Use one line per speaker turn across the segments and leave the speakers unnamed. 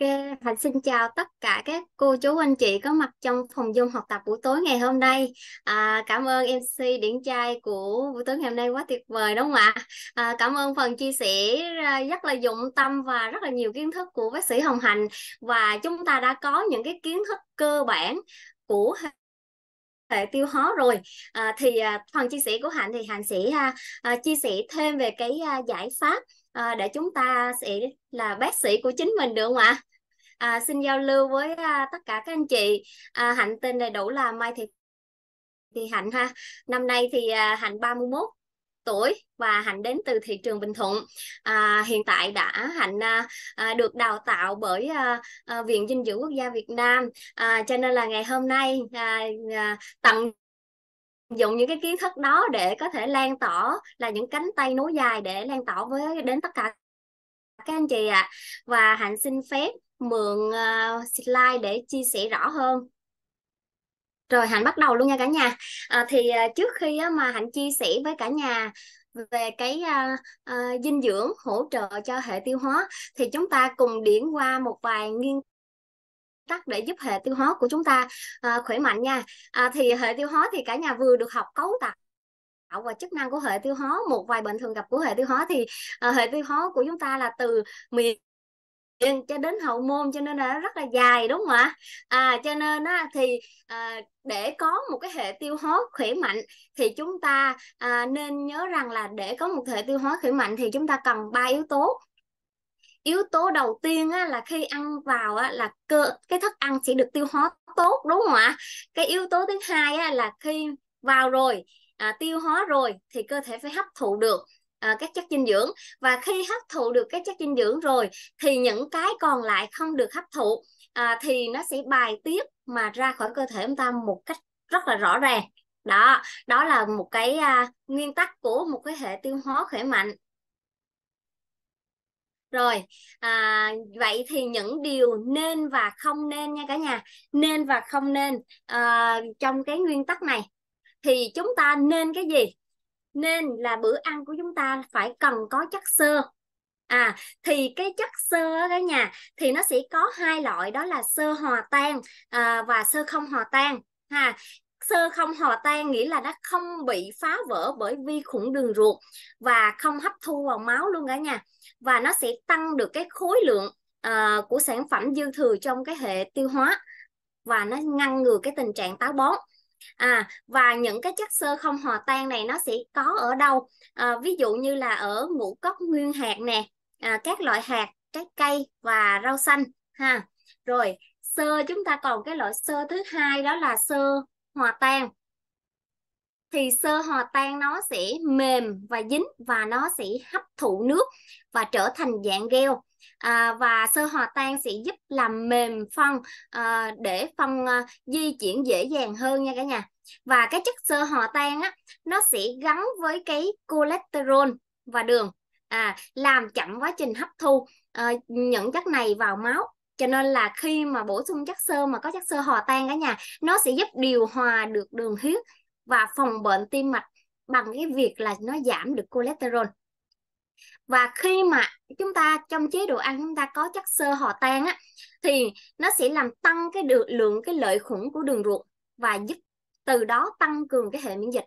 Ok, Hạnh xin chào tất cả các cô chú anh chị có mặt trong phòng Zoom học tập buổi tối ngày hôm nay. À, cảm ơn MC Điển Trai của buổi tối ngày hôm nay quá tuyệt vời đúng không ạ? À, cảm ơn phần chia sẻ à, rất là dụng tâm và rất là nhiều kiến thức của bác sĩ Hồng Hành và chúng ta đã có những cái kiến thức cơ bản của hệ tiêu hóa rồi à, thì à, phần chia sẻ của hạnh thì hạnh sẽ à, à chia sẻ thêm về cái à, giải pháp à, để chúng ta sẽ là bác sĩ của chính mình được không ạ? À, xin giao lưu với à, tất cả các anh chị. À, Hạnh tên đầy đủ là Mai Thị thì Hạnh ha. Năm nay thì à, Hạnh 31 tuổi và Hạnh đến từ thị trường Bình Thuận. À, hiện tại đã Hạnh à, à được đào tạo bởi à, à, Viện Dinh dưỡng Quốc gia Việt Nam. À, cho nên là ngày hôm nay à, à, tặng dùng những cái kiến thức đó để có thể lan tỏa là những cánh tay nối dài để lan tỏa với đến tất cả các anh chị ạ à. và hạnh xin phép mượn uh, slide để chia sẻ rõ hơn rồi hạnh bắt đầu luôn nha cả nhà à, thì uh, trước khi uh, mà hạnh chia sẻ với cả nhà về cái uh, uh, dinh dưỡng hỗ trợ cho hệ tiêu hóa thì chúng ta cùng điểm qua một vài nghiên tắc để giúp hệ tiêu hóa của chúng ta à, khỏe mạnh nha à, thì hệ tiêu hóa thì cả nhà vừa được học cấu tạo và chức năng của hệ tiêu hóa một vài bệnh thường gặp của hệ tiêu hóa thì à, hệ tiêu hóa của chúng ta là từ miệng cho đến hậu môn cho nên là rất là dài đúng không ạ à, cho nên á, thì à, để có một cái hệ tiêu hóa khỏe mạnh thì chúng ta à, nên nhớ rằng là để có một hệ tiêu hóa khỏe mạnh thì chúng ta cần ba yếu tố yếu tố đầu tiên á, là khi ăn vào á, là cơ cái thức ăn sẽ được tiêu hóa tốt đúng không ạ cái yếu tố thứ hai á, là khi vào rồi à, tiêu hóa rồi thì cơ thể phải hấp thụ được à, các chất dinh dưỡng và khi hấp thụ được các chất dinh dưỡng rồi thì những cái còn lại không được hấp thụ à, thì nó sẽ bài tiết mà ra khỏi cơ thể chúng ta một cách rất là rõ ràng đó đó là một cái à, nguyên tắc của một cái hệ tiêu hóa khỏe mạnh rồi à, vậy thì những điều nên và không nên nha cả nhà nên và không nên à, trong cái nguyên tắc này thì chúng ta nên cái gì nên là bữa ăn của chúng ta phải cần có chất xơ à thì cái chất xơ cả nhà thì nó sẽ có hai loại đó là xơ hòa tan à, và xơ không hòa tan ha sơ không hòa tan nghĩa là nó không bị phá vỡ bởi vi khuẩn đường ruột và không hấp thu vào máu luôn cả nhà và nó sẽ tăng được cái khối lượng uh, của sản phẩm dư thừa trong cái hệ tiêu hóa và nó ngăn ngừa cái tình trạng táo bón à và những cái chất sơ không hòa tan này nó sẽ có ở đâu à, ví dụ như là ở ngũ cốc nguyên hạt nè à, các loại hạt trái cây và rau xanh ha rồi sơ chúng ta còn cái loại sơ thứ hai đó là sơ hòa tan thì sơ hòa tan nó sẽ mềm và dính và nó sẽ hấp thụ nước và trở thành dạng gel à, và sơ hòa tan sẽ giúp làm mềm phân à, để phân à, di chuyển dễ dàng hơn nha cả nhà và cái chất sơ hòa tan á nó sẽ gắn với cái cholesterol và đường à làm chậm quá trình hấp thu à, những chất này vào máu cho nên là khi mà bổ sung chất xơ mà có chất xơ hòa tan cả nhà nó sẽ giúp điều hòa được đường huyết và phòng bệnh tim mạch bằng cái việc là nó giảm được cholesterol và khi mà chúng ta trong chế độ ăn chúng ta có chất xơ hòa tan á thì nó sẽ làm tăng cái được lượng cái lợi khuẩn của đường ruột và giúp từ đó tăng cường cái hệ miễn dịch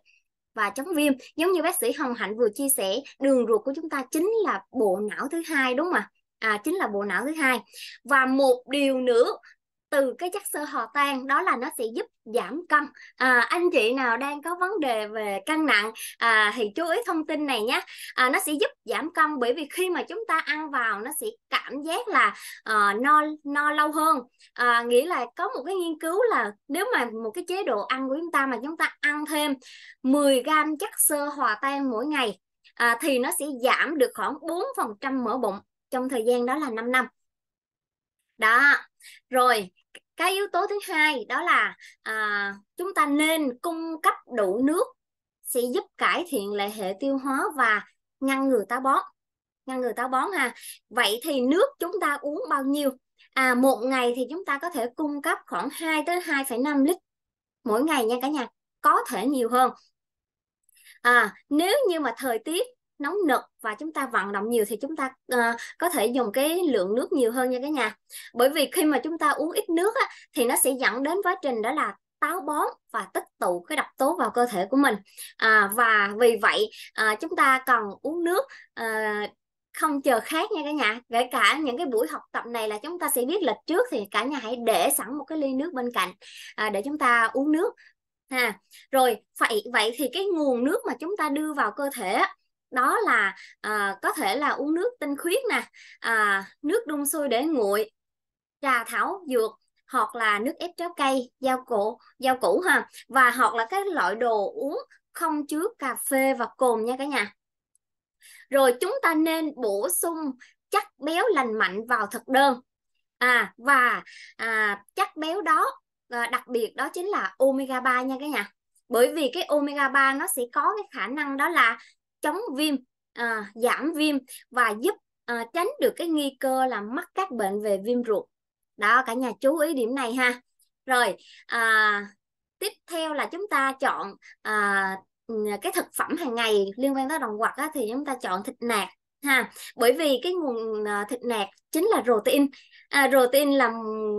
và chống viêm giống như bác sĩ Hồng Hạnh vừa chia sẻ đường ruột của chúng ta chính là bộ não thứ hai đúng không ạ à, chính là bộ não thứ hai và một điều nữa từ cái chất sơ hòa tan đó là nó sẽ giúp giảm cân à, anh chị nào đang có vấn đề về cân nặng à, thì chú ý thông tin này nhé à, nó sẽ giúp giảm cân bởi vì khi mà chúng ta ăn vào nó sẽ cảm giác là à, no no lâu hơn à, nghĩa là có một cái nghiên cứu là nếu mà một cái chế độ ăn của chúng ta mà chúng ta ăn thêm 10 gram chất sơ hòa tan mỗi ngày à, thì nó sẽ giảm được khoảng 4% mỡ bụng trong thời gian đó là 5 năm đó rồi cái yếu tố thứ hai đó là à, chúng ta nên cung cấp đủ nước sẽ giúp cải thiện lại hệ tiêu hóa và ngăn ngừa táo bón ngăn ngừa táo bón ha vậy thì nước chúng ta uống bao nhiêu à một ngày thì chúng ta có thể cung cấp khoảng 2 tới 2,5 lít mỗi ngày nha cả nhà có thể nhiều hơn à nếu như mà thời tiết nóng nực và chúng ta vận động nhiều thì chúng ta uh, có thể dùng cái lượng nước nhiều hơn nha cả nhà bởi vì khi mà chúng ta uống ít nước á, thì nó sẽ dẫn đến quá trình đó là táo bón và tích tụ cái độc tố vào cơ thể của mình à, và vì vậy à, chúng ta cần uống nước à, không chờ khác nha cả nhà kể cả những cái buổi học tập này là chúng ta sẽ viết lịch trước thì cả nhà hãy để sẵn một cái ly nước bên cạnh à, để chúng ta uống nước ha rồi vậy vậy thì cái nguồn nước mà chúng ta đưa vào cơ thể đó là à, có thể là uống nước tinh khiết nè à, nước đun sôi để nguội trà thảo dược hoặc là nước ép trái cây rau củ rau củ ha và hoặc là các loại đồ uống không chứa cà phê và cồn nha cả nhà rồi chúng ta nên bổ sung chất béo lành mạnh vào thực đơn à và à, chất béo đó à, đặc biệt đó chính là omega 3 nha cả nhà bởi vì cái omega 3 nó sẽ có cái khả năng đó là chống viêm à, giảm viêm và giúp à, tránh được cái nguy cơ là mắc các bệnh về viêm ruột đó cả nhà chú ý điểm này ha rồi à, tiếp theo là chúng ta chọn à, cái thực phẩm hàng ngày liên quan tới động vật á, thì chúng ta chọn thịt nạc ha bởi vì cái nguồn à, thịt nạc chính là protein à, protein là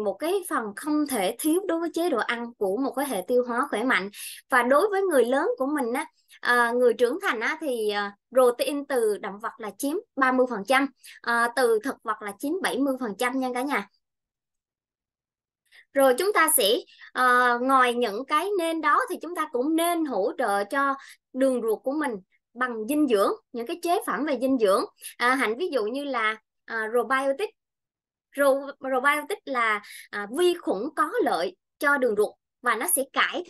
một cái phần không thể thiếu đối với chế độ ăn của một cái hệ tiêu hóa khỏe mạnh và đối với người lớn của mình á à, người trưởng thành á, thì à, protein từ động vật là chiếm 30% à, ờ, từ thực vật là chiếm 70% nha cả nhà rồi chúng ta sẽ uh, ngoài những cái nên đó thì chúng ta cũng nên hỗ trợ cho đường ruột của mình bằng dinh dưỡng những cái chế phẩm về dinh dưỡng à, hạnh ví dụ như là à, probiotic Pro, probiotic là à, vi khuẩn có lợi cho đường ruột và nó sẽ cải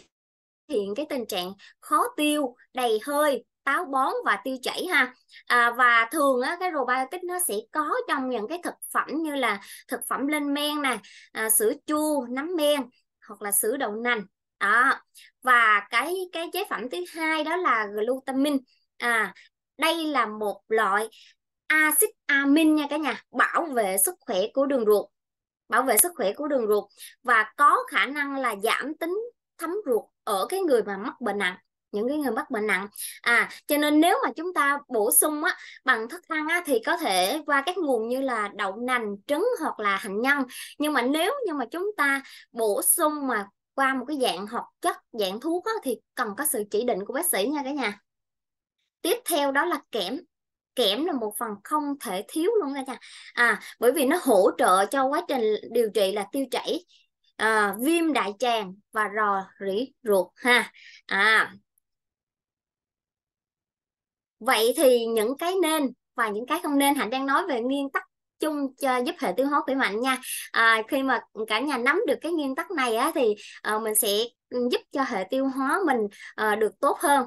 hiện cái tình trạng khó tiêu đầy hơi táo bón và tiêu chảy ha à, và thường á, cái probiotic nó sẽ có trong những cái thực phẩm như là thực phẩm lên men nè à, sữa chua nấm men hoặc là sữa đậu nành đó và cái cái chế phẩm thứ hai đó là glutamin. à đây là một loại axit amin nha cả nhà bảo vệ sức khỏe của đường ruột bảo vệ sức khỏe của đường ruột và có khả năng là giảm tính thấm ruột ở cái người mà mắc bệnh nặng những cái người mắc bệnh nặng à cho nên nếu mà chúng ta bổ sung á bằng thức ăn á thì có thể qua các nguồn như là đậu nành trứng hoặc là hạnh nhân nhưng mà nếu như mà chúng ta bổ sung mà qua một cái dạng hoặc chất dạng thuốc á, thì cần có sự chỉ định của bác sĩ nha cả nhà tiếp theo đó là kẽm kẽm là một phần không thể thiếu luôn cả nhà à bởi vì nó hỗ trợ cho quá trình điều trị là tiêu chảy à, viêm đại tràng và rò rỉ ruột ha à vậy thì những cái nên và những cái không nên hạnh đang nói về nguyên tắc chung cho giúp hệ tiêu hóa khỏe mạnh nha à, khi mà cả nhà nắm được cái nguyên tắc này á, thì à, mình sẽ ừ, giúp cho hệ tiêu hóa mình à, được tốt hơn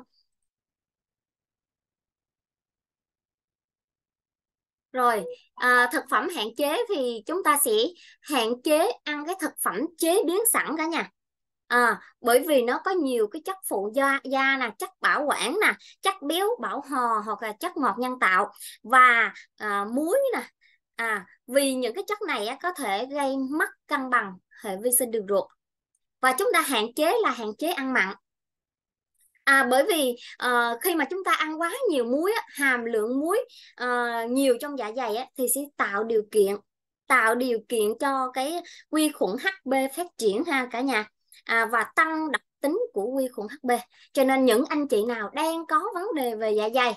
rồi à, thực phẩm hạn chế thì chúng ta sẽ hạn chế ăn cái thực phẩm chế biến sẵn cả nhà à, bởi vì nó có nhiều cái chất phụ da da nè chất bảo quản nè chất béo bảo hòa hoặc là chất ngọt nhân tạo và à, muối nè à vì những cái chất này á, có thể gây mất cân bằng hệ vi sinh đường ruột và chúng ta hạn chế là hạn chế ăn mặn à, bởi vì uh, khi mà chúng ta ăn quá nhiều muối hàm lượng muối uh, nhiều trong dạ dày thì sẽ tạo điều kiện tạo điều kiện cho cái vi khuẩn HB phát triển ha cả nhà à, và tăng đặc tính của vi khuẩn HB cho nên những anh chị nào đang có vấn đề về dạ dày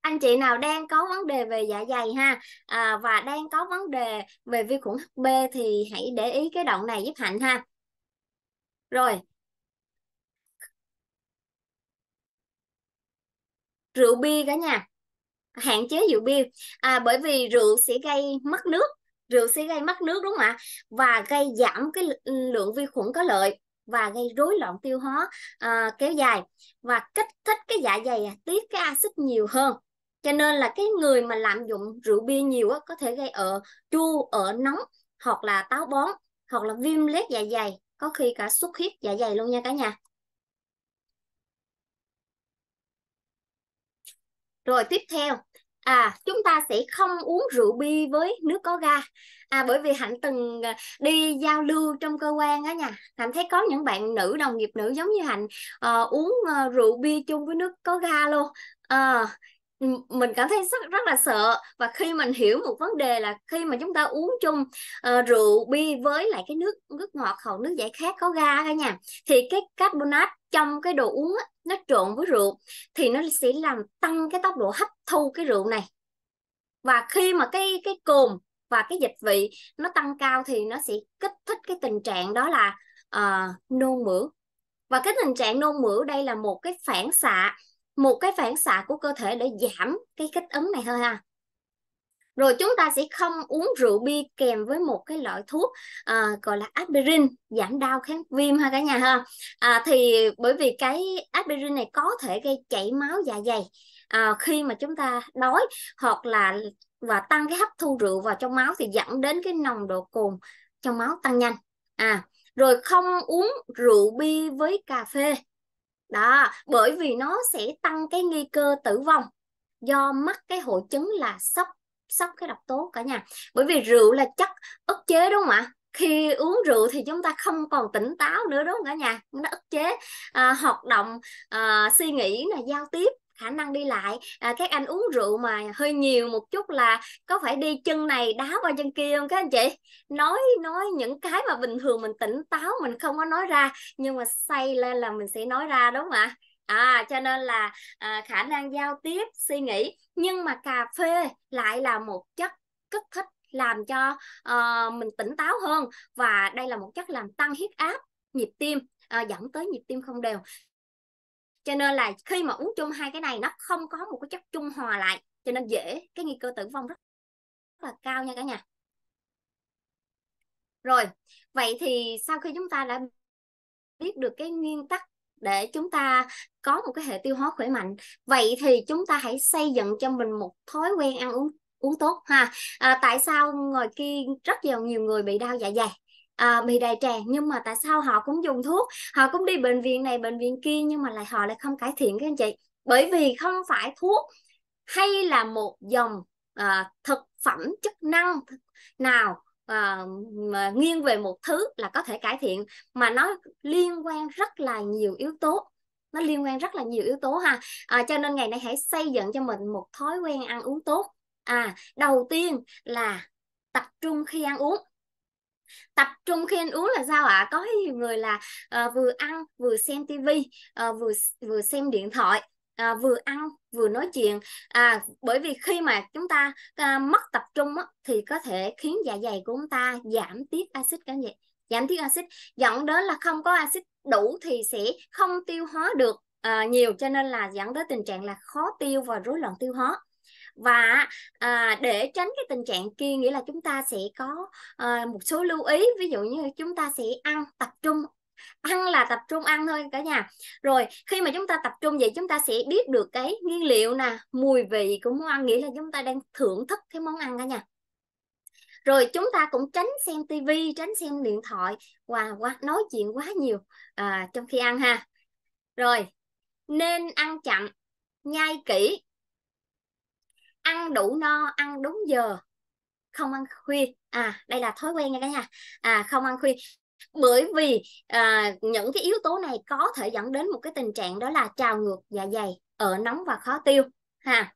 anh chị nào đang có vấn đề về dạ dày ha à, và đang có vấn đề về vi khuẩn HB thì hãy để ý cái đoạn này giúp hạnh ha rồi rượu bia cả nhà hạn chế rượu bia à, bởi vì rượu sẽ gây mất nước rượu sẽ gây mất nước đúng không ạ và gây giảm cái lượng vi khuẩn có lợi và gây rối loạn tiêu hóa à, kéo dài và kích thích cái dạ dày à, tiết cái axit nhiều hơn cho nên là cái người mà lạm dụng rượu bia nhiều á, có thể gây ở chua ở nóng hoặc là táo bón hoặc là viêm lét dạ dày có khi cả xuất huyết dạ dày luôn nha cả nhà rồi tiếp theo à chúng ta sẽ không uống rượu bia với nước có ga à bởi vì hạnh từng à, đi giao lưu trong cơ quan á nha hạnh thấy có những bạn nữ đồng nghiệp nữ giống như hạnh uh, uống uh, rượu bia chung với nước có ga luôn uh, mình cảm thấy rất rất là sợ và khi mình hiểu một vấn đề là khi mà chúng ta uống chung uh, rượu bia với lại cái nước nước ngọt hoặc nước giải khát có ga cả nhà thì cái carbonate trong cái đồ uống á, nó trộn với rượu thì nó sẽ làm tăng cái tốc độ hấp thu cái rượu này và khi mà cái cái cồn và cái dịch vị nó tăng cao thì nó sẽ kích thích cái tình trạng đó là uh, nôn mửa và cái tình trạng nôn mửa đây là một cái phản xạ một cái phản xạ của cơ thể để giảm cái kích ứng này thôi ha rồi chúng ta sẽ không uống rượu bia kèm với một cái loại thuốc à, gọi là aspirin giảm đau kháng viêm ha cả nhà ha à, thì bởi vì cái aspirin này có thể gây chảy máu dạ dày à, khi mà chúng ta đói hoặc là và tăng cái hấp thu rượu vào trong máu thì dẫn đến cái nồng độ cồn trong máu tăng nhanh à rồi không uống rượu bia với cà phê đó bởi vì nó sẽ tăng cái nguy cơ tử vong do mắc cái hội chứng là sốc sốc cái độc tố cả nhà bởi vì rượu là chất ức chế đúng không ạ khi uống rượu thì chúng ta không còn tỉnh táo nữa đúng không cả nhà nó ức chế à, hoạt động à, suy nghĩ là giao tiếp khả năng đi lại à, các anh uống rượu mà hơi nhiều một chút là có phải đi chân này đá qua chân kia không các anh chị nói nói những cái mà bình thường mình tỉnh táo mình không có nói ra nhưng mà say lên là mình sẽ nói ra đúng không ạ à cho nên là à, khả năng giao tiếp suy nghĩ nhưng mà cà phê lại là một chất kích thích làm cho uh, mình tỉnh táo hơn và đây là một chất làm tăng huyết áp nhịp tim à, dẫn tới nhịp tim không đều cho nên là khi mà uống chung hai cái này nó không có một cái chất trung hòa lại cho nên dễ cái nguy cơ tử vong rất, là cao nha cả nhà rồi vậy thì sau khi chúng ta đã biết được cái nguyên tắc để chúng ta có một cái hệ tiêu hóa khỏe mạnh vậy thì chúng ta hãy xây dựng cho mình một thói quen ăn uống uống tốt ha à, tại sao ngồi kia rất nhiều nhiều người bị đau dạ dày à, bị đại tràng nhưng mà tại sao họ cũng dùng thuốc họ cũng đi bệnh viện này bệnh viện kia nhưng mà lại họ lại không cải thiện các anh chị bởi vì không phải thuốc hay là một dòng à, thực phẩm chức năng nào à, mà nghiêng về một thứ là có thể cải thiện mà nó liên quan rất là nhiều yếu tố nó liên quan rất là nhiều yếu tố ha à, cho nên ngày nay hãy xây dựng cho mình một thói quen ăn uống tốt à đầu tiên là tập trung khi ăn uống tập trung khi ăn uống là sao ạ à? có nhiều người là uh, vừa ăn vừa xem tivi uh, ờ, vừa vừa xem điện thoại à, vừa ăn vừa nói chuyện à, bởi vì khi mà chúng ta à, mất tập trung á, thì có thể khiến dạ dày của chúng ta giảm tiết axit cả vậy giảm tiết axit dẫn đến là không có axit đủ thì sẽ không tiêu hóa được à, nhiều cho nên là dẫn tới tình trạng là khó tiêu và rối loạn tiêu hóa và à, để tránh cái tình trạng kia nghĩa là chúng ta sẽ có à, một số lưu ý ví dụ như chúng ta sẽ ăn tập trung ăn là tập trung ăn thôi cả nhà rồi khi mà chúng ta tập trung vậy chúng ta sẽ biết được cái nguyên liệu nè mùi vị của món ăn nghĩa là chúng ta đang thưởng thức cái món ăn cả nhà rồi chúng ta cũng tránh xem tivi tránh xem điện thoại và wow, quá nói chuyện quá nhiều à, trong khi ăn ha rồi nên ăn chậm nhai kỹ ăn đủ no ăn đúng giờ không ăn khuya à đây là thói quen nha cả nhà à không ăn khuya bởi vì à, những cái yếu tố này có thể dẫn đến một cái tình trạng đó là trào ngược dạ dày ở nóng và khó tiêu ha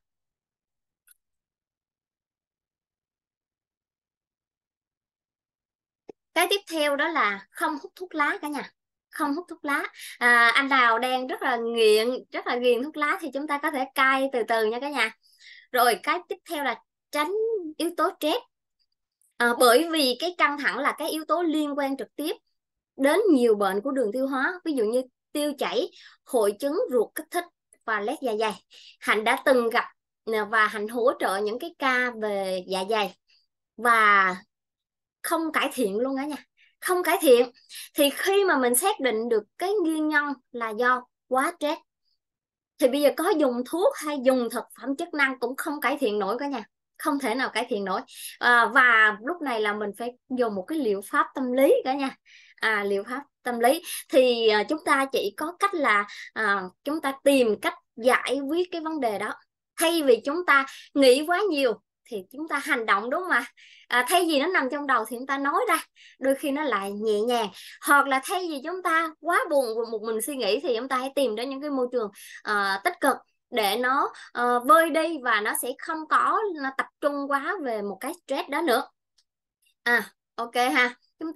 cái tiếp theo đó là không hút thuốc lá cả nhà không hút thuốc lá à, anh đào đang rất là nghiện rất là nghiện thuốc lá thì chúng ta có thể cai từ từ nha cả nhà rồi cái tiếp theo là tránh yếu tố stress à, bởi vì cái căng thẳng là cái yếu tố liên quan trực tiếp đến nhiều bệnh của đường tiêu hóa ví dụ như tiêu chảy hội chứng ruột kích thích và lét dạ dày hạnh đã từng gặp à, và hạnh hỗ trợ những cái ca về dạ dày và không cải thiện luôn á nha không cải thiện thì khi mà mình xác định được cái nguyên nhân là do quá stress thì bây giờ có dùng thuốc hay dùng thực phẩm chức năng cũng không cải thiện nổi cả nhà không thể nào cải thiện nổi à, và lúc này là mình phải dùng một cái liệu pháp tâm lý cả nhà à, liệu pháp tâm lý thì à, chúng ta chỉ có cách là à, chúng ta tìm cách giải quyết cái vấn đề đó thay vì chúng ta nghĩ quá nhiều thì chúng ta hành động đúng không ạ à, thay vì nó nằm trong đầu thì chúng ta nói ra đôi khi nó lại nhẹ nhàng hoặc là thay vì chúng ta quá buồn một mình suy nghĩ thì chúng ta hãy tìm đến những cái môi trường uh, tích cực để nó uh, vơi đi và nó sẽ không có nó tập trung quá về một cái stress đó nữa à ok ha chúng,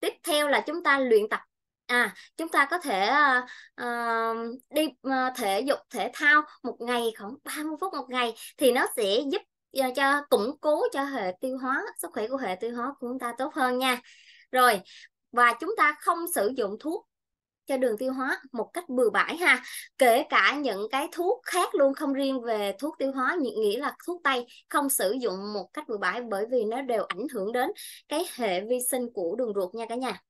tiếp theo là chúng ta luyện tập à chúng ta có thể uh, đi uh, thể dục thể thao một ngày khoảng 30 phút một ngày thì nó sẽ giúp cho củng cố cho hệ tiêu hóa sức khỏe của hệ tiêu hóa của chúng ta tốt hơn nha rồi và chúng ta không sử dụng thuốc cho đường tiêu hóa một cách bừa bãi ha kể cả những cái thuốc khác luôn không riêng về thuốc tiêu hóa nghĩa là thuốc tây không sử dụng một cách bừa bãi bởi vì nó đều ảnh hưởng đến cái hệ vi sinh của đường ruột nha cả nhà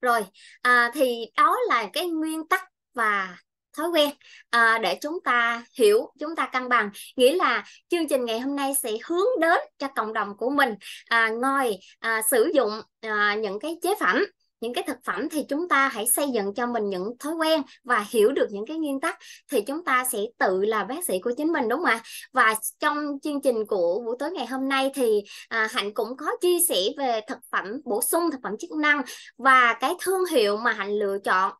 rồi à, thì đó là cái nguyên tắc và thói quen à, để chúng ta hiểu chúng ta cân bằng nghĩa là chương trình ngày hôm nay sẽ hướng đến cho cộng đồng của mình à, ngồi à, sử dụng à, những cái chế phẩm những cái thực phẩm thì chúng ta hãy xây dựng cho mình những thói quen và hiểu được những cái nguyên tắc thì chúng ta sẽ tự là bác sĩ của chính mình đúng không ạ và trong chương trình của buổi tối ngày hôm nay thì à, hạnh cũng có chia sẻ về thực phẩm bổ sung thực phẩm chức năng và cái thương hiệu mà hạnh lựa chọn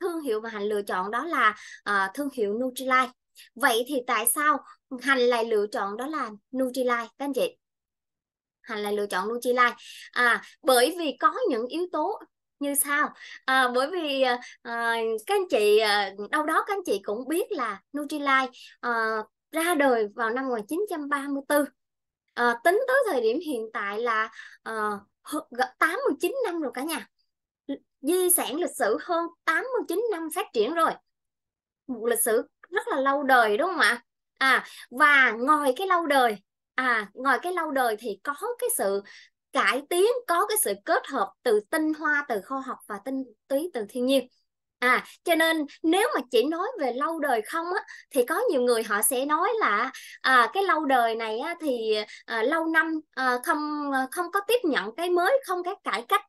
thương hiệu mà Hạnh lựa chọn đó là uh, thương hiệu Nutrilite. Vậy thì tại sao Hạnh lại lựa chọn đó là Nutrilite các anh chị? Hạnh lại lựa chọn Nutrilite à bởi vì có những yếu tố như sau à, bởi vì à, các anh chị à, đâu đó các anh chị cũng biết là Nutrilite à, ra đời vào năm 1934 à, tính tới thời điểm hiện tại là à, 89 năm rồi cả nhà di sản lịch sử hơn 89 năm phát triển rồi một lịch sử rất là lâu đời đúng không ạ à và ngồi cái lâu đời à ngồi cái lâu đời thì có cái sự cải tiến có cái sự kết hợp từ tinh hoa từ khoa học và tinh túy từ thiên nhiên à cho nên nếu mà chỉ nói về lâu đời không á thì có nhiều người họ sẽ nói là à, cái lâu đời này á, thì à, lâu năm à, không à, không có tiếp nhận cái mới không có cải cách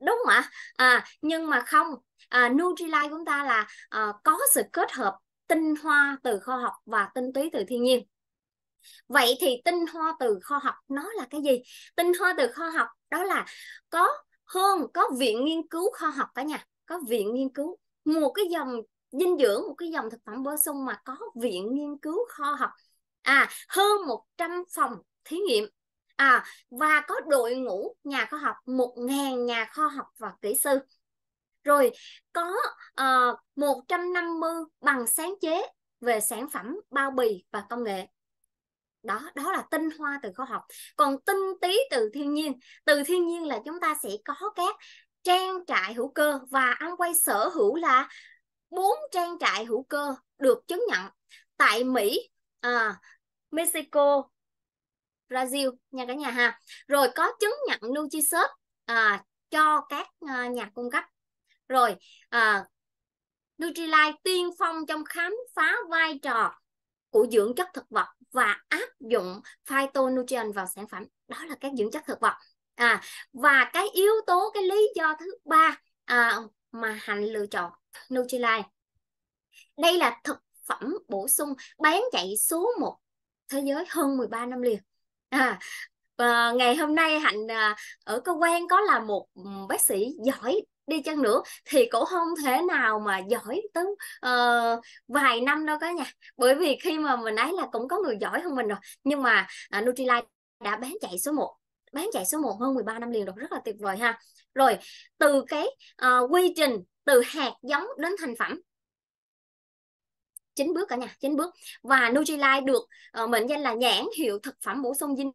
đúng mà à, nhưng mà không à, Nutrilite của chúng ta là à, có sự kết hợp tinh hoa từ khoa học và tinh túy từ thiên nhiên vậy thì tinh hoa từ khoa học nó là cái gì tinh hoa từ khoa học đó là có hơn có viện nghiên cứu khoa học cả nhà có viện nghiên cứu một cái dòng dinh dưỡng một cái dòng thực phẩm bổ sung mà có viện nghiên cứu khoa học à hơn 100 phòng thí nghiệm à và có đội ngũ nhà khoa học 1.000 nhà khoa học và kỹ sư rồi có uh, ờ, 150 bằng sáng chế về sản phẩm bao bì và công nghệ đó đó là tinh hoa từ khoa học còn tinh tí từ thiên nhiên từ thiên nhiên là chúng ta sẽ có các trang trại hữu cơ và ăn quay sở hữu là bốn trang trại hữu cơ được chứng nhận tại Mỹ, à, Mexico, Brazil nha cả nhà ha rồi có chứng nhận Nutrisert à, cho các à, nhà cung cấp rồi à, Nutrilite tiên phong trong khám phá vai trò của dưỡng chất thực vật và áp dụng phytonutrient vào sản phẩm đó là các dưỡng chất thực vật à và cái yếu tố cái lý do thứ ba à, mà hành lựa chọn Nutrilite đây là thực phẩm bổ sung bán chạy số 1 thế giới hơn 13 năm liền à, ờ, ngày hôm nay hạnh à, ở cơ quan có là một ừ, bác sĩ giỏi đi chăng nữa thì cũng không thể nào mà giỏi tới uh, vài năm đâu cả nhà bởi vì khi mà mình ấy là cũng có người giỏi hơn mình rồi nhưng mà uh, à, Nutrilite đã bán chạy số 1 bán chạy số 1 hơn 13 năm liền rồi rất là tuyệt vời ha rồi từ cái uh, quy trình từ hạt giống đến thành phẩm chín bước cả nhà chín bước và Nutrilite được uh, mệnh danh là nhãn hiệu thực phẩm bổ sung dinh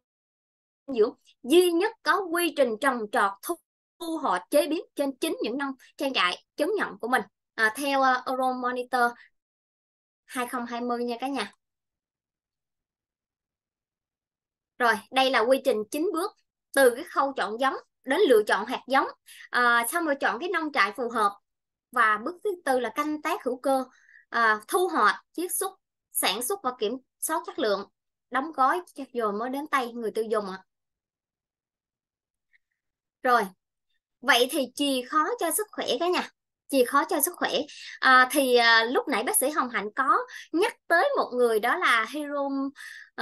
dưỡng duy nhất có quy trình trồng trọt thu, thu họ chế biến trên chính những nông trang trại chứng nhận của mình à, theo uh, ờ, Euromonitor 2020 nha cả nhà rồi đây là quy trình chín bước từ cái khâu chọn giống đến lựa chọn hạt giống à, xong rồi chọn cái nông trại phù hợp và bước thứ tư là canh tác hữu cơ à, thu hoạch chiết xuất sản xuất và kiểm soát chất lượng đóng gói rồi mới đến tay người tiêu dùng ạ rồi vậy thì chì khó cho sức khỏe cả nhà chì khó cho sức khỏe à, thì à, lúc nãy bác sĩ Hồng Hạnh có nhắc tới một người đó là Hirom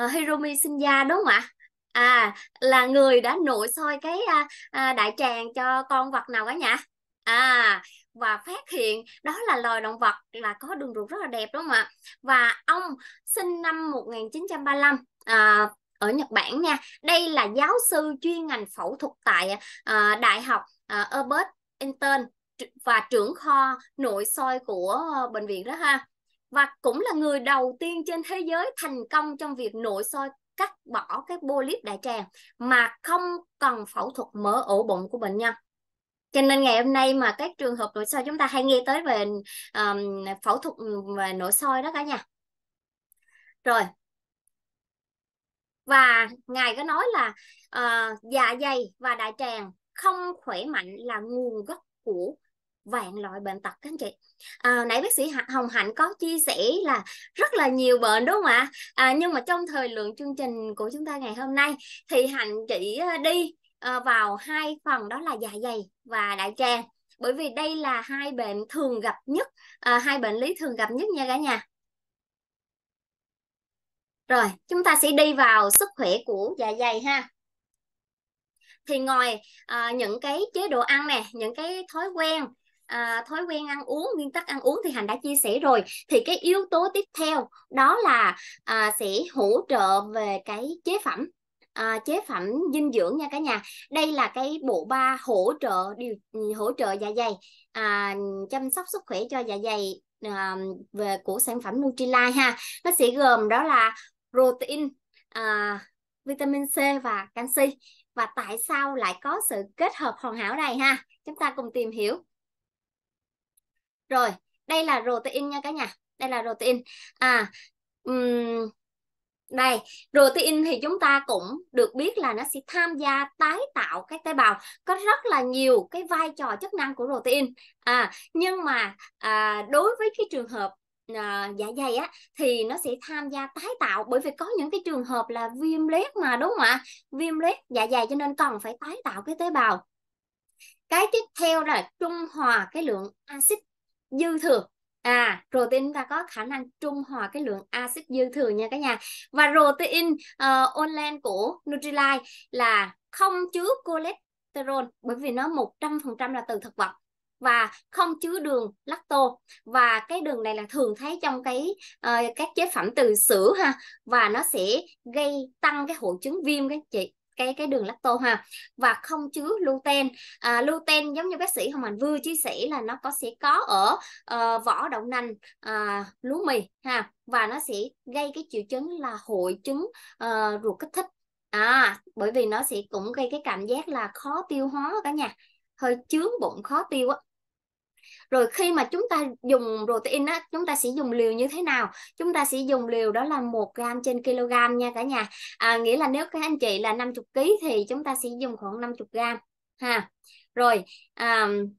uh, Hiromi Shinja đúng không ạ à là người đã nội soi cái à, à, đại tràng cho con vật nào cả nhà à và phát hiện đó là loài động vật là có đường ruột rất là đẹp đúng không ạ và ông sinh năm 1935 à, ở Nhật Bản nha đây là giáo sư chuyên ngành phẫu thuật tại à, đại học à, Intern và trưởng kho nội soi của bệnh viện đó ha và cũng là người đầu tiên trên thế giới thành công trong việc nội soi cắt bỏ cái polyp đại tràng mà không cần phẫu thuật mở ổ bụng của bệnh nhân cho nên ngày hôm nay mà các trường hợp nội soi chúng ta hay nghe tới về um, phẫu thuật về nội soi đó cả nhà rồi và ngài có nói là uh, dạ dày và đại tràng không khỏe mạnh là nguồn gốc của vạn loại bệnh tật các anh chị à, nãy bác sĩ Hồng Hạnh có chia sẻ là rất là nhiều bệnh đúng không ạ à, nhưng mà trong thời lượng chương trình của chúng ta ngày hôm nay thì Hạnh chỉ đi Ờ, vào hai phần đó là dạ dày và đại tràng bởi vì đây là hai bệnh thường gặp nhất uh, hai bệnh lý thường gặp nhất nha cả nhà rồi chúng ta sẽ đi vào sức khỏe của dạ dày ha thì ngoài à, ờ, những cái chế độ ăn nè những cái thói quen à, thói quen ăn uống nguyên tắc ăn uống thì hành đã chia sẻ rồi thì cái yếu tố tiếp theo đó là à, sẽ hỗ trợ về cái chế phẩm à, chế phẩm dinh dưỡng nha cả nhà đây là cái bộ ba hỗ trợ điều ừ, hỗ trợ dạ dày à, chăm sóc sức khỏe cho dạ dày à, về của sản phẩm Nutrilite ha nó sẽ gồm đó là protein à, vitamin C và canxi và tại sao lại có sự kết hợp hoàn hảo này ha chúng ta cùng tìm hiểu rồi đây là protein nha cả nhà đây là protein à um, đây protein thì chúng ta cũng được biết là nó sẽ tham gia tái tạo các tế bào có rất là nhiều cái vai trò chức năng của protein à nhưng mà à, đối với cái trường hợp à, dạ dày á thì nó sẽ tham gia tái tạo bởi vì có những cái trường hợp là viêm lết mà đúng không ạ viêm lết dạ dày cho nên cần phải tái tạo cái tế bào cái tiếp theo là trung hòa cái lượng axit dư thừa à protein ta có khả năng trung hòa cái lượng axit dư thừa nha cả nhà và protein uh, online của Nutrilite là không chứa cholesterol bởi vì nó 100% là từ thực vật và không chứa đường lacto và cái đường này là thường thấy trong cái uh, các chế phẩm từ sữa ha và nó sẽ gây tăng cái hội chứng viêm các chị cái cái đường lacto ha và không chứa gluten à, gluten giống như bác sĩ Hồng Anh Vui chia sẻ là nó có sẽ có ở uh, vỏ đậu nành uh, lúa mì ha và nó sẽ gây cái triệu chứng là hội chứng uh, ruột kích thích à bởi vì nó sẽ cũng gây cái cảm giác là khó tiêu hóa cả nhà hơi chướng bụng khó tiêu á rồi khi mà chúng ta dùng protein á chúng ta sẽ dùng liều như thế nào chúng ta sẽ dùng liều đó là một gram trên kg nha cả nhà à, nghĩa là nếu các anh chị là 50 kg thì chúng ta sẽ dùng khoảng 50 gram ha rồi um,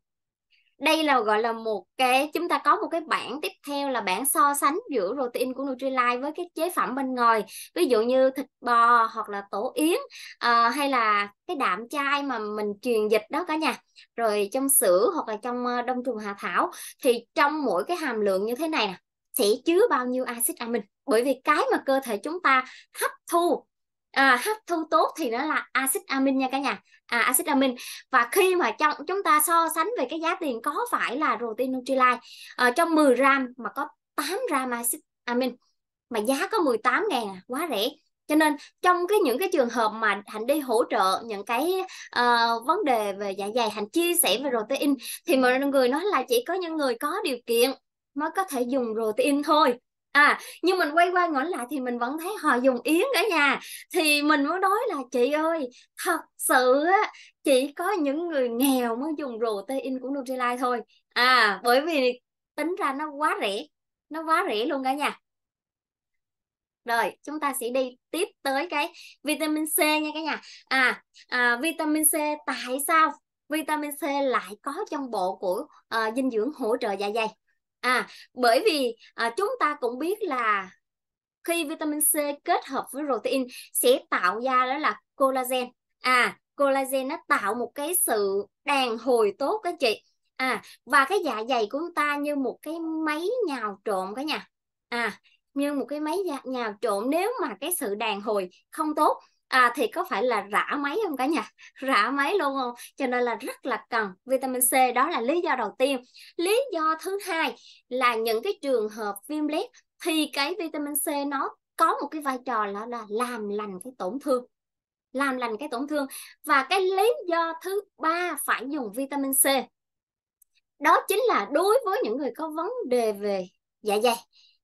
đây là gọi là một cái chúng ta có một cái bảng tiếp theo là bảng so sánh giữa protein của Nutrilite với các chế phẩm bên ngoài ví dụ như thịt bò hoặc là tổ yến uh, hay là cái đạm chai mà mình truyền dịch đó cả nhà rồi trong sữa hoặc là trong ờ, đông trùng hạ thảo thì trong mỗi cái hàm lượng như thế này nè sẽ chứa bao nhiêu axit amin bởi vì cái mà cơ thể chúng ta hấp thu à, hấp thu tốt thì nó là axit amin nha cả nhà à, axit amin và khi mà trong chúng ta so sánh về cái giá tiền có phải là protein Nutrilite ở ờ, trong 10 gram mà có 8 gram axit amin mà giá có 18 ngàn à, quá rẻ cho nên trong cái những cái trường hợp mà hạnh đi hỗ trợ những cái uh, vấn đề về dạ dày hạnh chia sẻ về protein thì mọi người nói là chỉ có những người có điều kiện mới có thể dùng protein thôi à nhưng mình quay qua ngõ lại thì mình vẫn thấy họ dùng yến cả nhà thì mình mới nói là chị ơi thật sự á chỉ có những người nghèo mới dùng protein của Nutrilite thôi à bởi vì tính ra nó quá rẻ nó quá rẻ luôn cả nhà rồi chúng ta sẽ đi tiếp tới cái vitamin C nha cả nhà à, à vitamin C tại sao vitamin C lại có trong bộ của à, dinh dưỡng hỗ trợ dạ dày à bởi vì à, chúng ta cũng biết là khi vitamin C kết hợp với protein sẽ tạo ra đó là collagen à collagen nó tạo một cái sự đàn hồi tốt các chị à và cái dạ dày của chúng ta như một cái máy nhào trộn cả nhà à như một cái máy dạ, nhào trộn nếu mà cái sự đàn hồi không tốt à, thì có phải là rã máy không cả nhà rã máy luôn không cho nên là rất là cần vitamin C đó là lý do đầu tiên lý do thứ hai là những cái trường hợp viêm lét thì cái vitamin C nó có một cái vai trò là, là làm lành cái tổn thương làm lành cái tổn thương và cái lý do thứ ba phải dùng vitamin C đó chính là đối với những người có vấn đề về dạ dày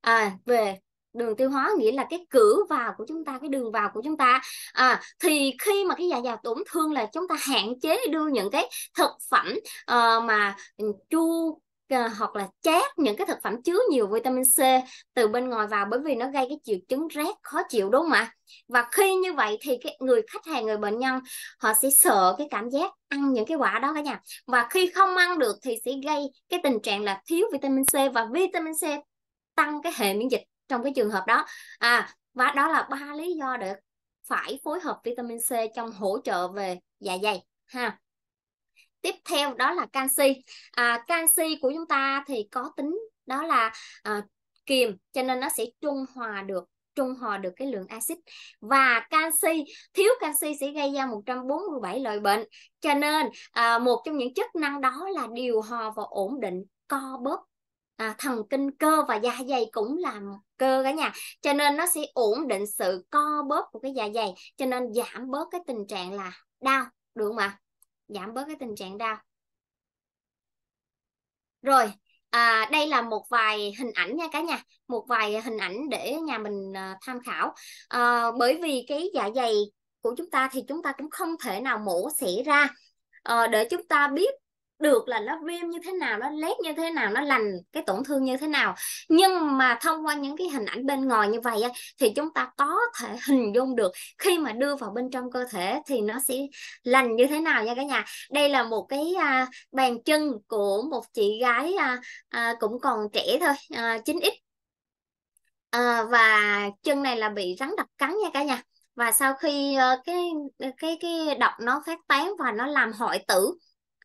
à, về đường tiêu hóa nghĩa là cái cửa vào của chúng ta cái đường vào của chúng ta à, thì khi mà cái dạ dày tổn thương là chúng ta hạn chế đưa những cái thực phẩm uh, mà chua uh, hoặc là chát những cái thực phẩm chứa nhiều vitamin C từ bên ngoài vào bởi vì nó gây cái triệu chứng rét khó chịu đúng không ạ? Và khi như vậy thì cái người khách hàng người bệnh nhân họ sẽ sợ cái cảm giác ăn những cái quả đó cả nhà. Và khi không ăn được thì sẽ gây cái tình trạng là thiếu vitamin C và vitamin C tăng cái hệ miễn dịch trong cái trường hợp đó à và đó là ba lý do để phải phối hợp vitamin C trong hỗ trợ về dạ dày ha tiếp theo đó là canxi à, canxi của chúng ta thì có tính đó là à, kiềm cho nên nó sẽ trung hòa được trung hòa được cái lượng axit và canxi thiếu canxi sẽ gây ra 147 loại bệnh cho nên à, một trong những chức năng đó là điều hòa và ổn định co bóp à, thần kinh cơ và dạ dày cũng là cơ cả nhà cho nên nó sẽ ổn định sự co bóp của cái dạ dày cho nên giảm bớt cái tình trạng là đau được không ạ giảm bớt cái tình trạng đau rồi À, đây là một vài hình ảnh nha cả nhà một vài hình ảnh để nhà mình uh, tham khảo à, bởi vì cái dạ dày của chúng ta thì chúng ta cũng không thể nào mổ xẻ ra à, để chúng ta biết được là nó viêm như thế nào nó lét như thế nào nó lành cái tổn thương như thế nào nhưng mà thông qua những cái hình ảnh bên ngoài như vậy thì chúng ta có thể hình dung được khi mà đưa vào bên trong cơ thể thì nó sẽ lành như thế nào nha cả nhà đây là một cái à, bàn chân của một chị gái à, à, cũng còn trẻ thôi à, 9x à, và chân này là bị rắn độc cắn nha cả nhà và sau khi uh, cái cái cái độc nó phát tán và nó làm hoại tử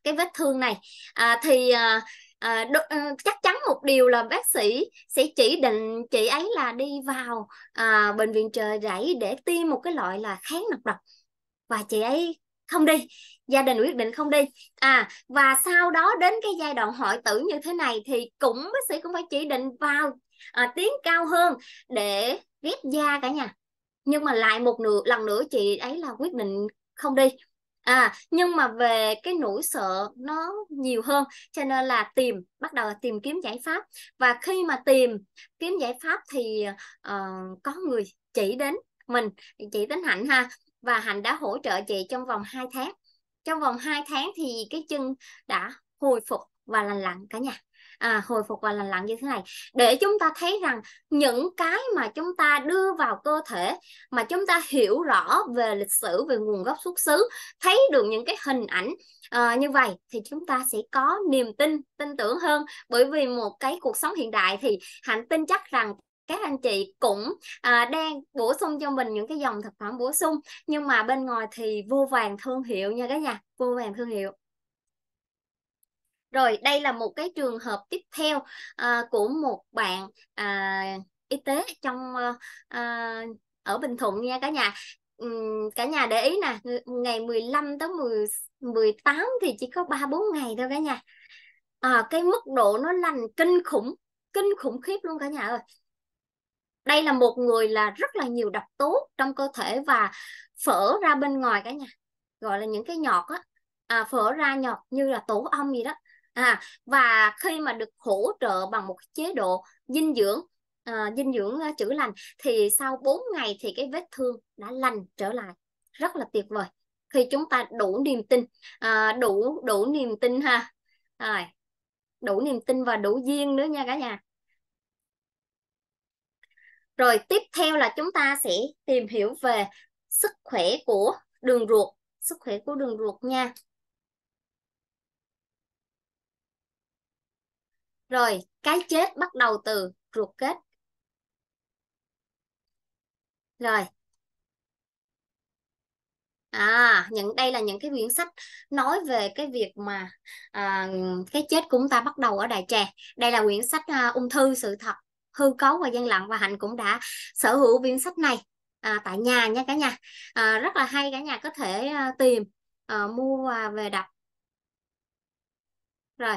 cái vết thương này à, thì à, à, ừ, chắc chắn một điều là bác sĩ sẽ chỉ định chị ấy là đi vào à, bệnh viện trời rẫy để tiêm một cái loại là kháng nọc độc và chị ấy không đi gia đình quyết định không đi à và sau đó đến cái giai đoạn hội tử như thế này thì cũng bác sĩ cũng phải chỉ định vào à, tiếng cao hơn để ghép da cả nhà nhưng mà lại một nửa lần nữa chị ấy là quyết định không đi à nhưng mà về cái nỗi sợ nó nhiều hơn cho nên là tìm bắt đầu là tìm kiếm giải pháp và khi mà tìm kiếm giải pháp thì uh, có người chỉ đến mình chỉ đến hạnh ha và hạnh đã hỗ trợ chị trong vòng 2 tháng trong vòng 2 tháng thì cái chân đã hồi phục và lành lặn cả nhà à, hồi phục và lành lặn như thế này để chúng ta thấy rằng những cái mà chúng ta đưa vào cơ thể mà chúng ta hiểu rõ về lịch sử về nguồn gốc xuất xứ thấy được những cái hình ảnh à, như vậy thì chúng ta sẽ có niềm tin tin tưởng hơn bởi vì một cái cuộc sống hiện đại thì hạnh tin chắc rằng các anh chị cũng à, đang bổ sung cho mình những cái dòng thực phẩm bổ sung nhưng mà bên ngoài thì vô vàng thương hiệu nha các nhà vô vàng thương hiệu rồi đây là một cái trường hợp tiếp theo à, của một bạn à, y tế trong à, ở Bình Thuận nha cả nhà. cả nhà để ý nè, ngày 15 tới 10 18 thì chỉ có 3 4 ngày thôi cả nhà. À, cái mức độ nó lành kinh khủng, kinh khủng khiếp luôn cả nhà ơi. Đây là một người là rất là nhiều độc tố trong cơ thể và phở ra bên ngoài cả nhà. Gọi là những cái nhọt á, à, phở ra nhọt như là tổ ong gì đó à, và khi mà được hỗ trợ bằng một chế độ dinh dưỡng à, dinh dưỡng à, chữa lành thì sau 4 ngày thì cái vết thương đã lành trở lại rất là tuyệt vời khi chúng ta đủ niềm tin à, đủ đủ niềm tin ha rồi đủ niềm tin và đủ duyên nữa nha cả nhà rồi tiếp theo là chúng ta sẽ tìm hiểu về sức khỏe của đường ruột sức khỏe của đường ruột nha Rồi, cái chết bắt đầu từ ruột kết. Rồi. À, những đây là những cái quyển sách nói về cái việc mà à, cái chết của chúng ta bắt đầu ở đại trà. Đây là quyển sách à, ung thư sự thật, hư cấu và gian lặng và hạnh cũng đã sở hữu quyển sách này à, tại nhà nha cả nhà. À, rất là hay cả nhà có thể à, tìm à, mua à, về đọc. Rồi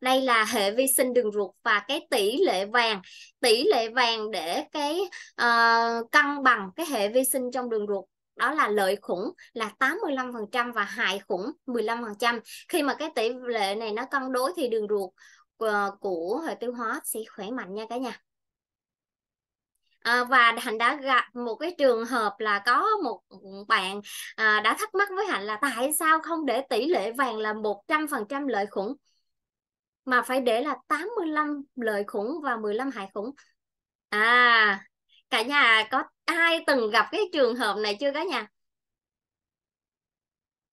đây là hệ vi sinh đường ruột và cái tỷ lệ vàng tỷ lệ vàng để cái uh, cân bằng cái hệ vi sinh trong đường ruột đó là lợi khuẩn là 85% và hại khủng 15%. Khi mà cái tỷ lệ này nó cân đối thì đường ruột ờ, của hệ tiêu hóa sẽ khỏe mạnh nha cả nhà. À, và hạnh đã gặp một cái trường hợp là có một bạn à, đã thắc mắc với hạnh là tại sao không để tỷ lệ vàng là 100% lợi khuẩn mà phải để là 85 lợi khủng và 15 hại khủng à cả nhà có ai từng gặp cái trường hợp này chưa cả nhà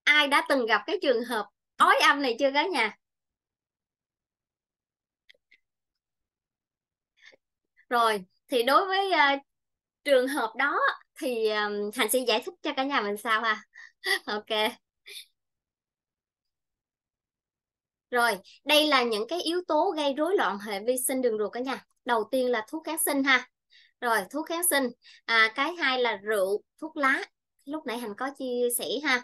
ai đã từng gặp cái trường hợp ói âm này chưa cả nhà rồi thì đối với uh, trường hợp đó thì uh, ờ, hành sẽ giải thích cho cả nhà mình sao ha ok Rồi, đây là những cái yếu tố gây rối loạn hệ vi sinh đường ruột cả nhà. Đầu tiên là thuốc kháng sinh ha. Rồi, thuốc kháng sinh. À, cái hai là rượu, thuốc lá. Lúc nãy Hành có chia sẻ ha.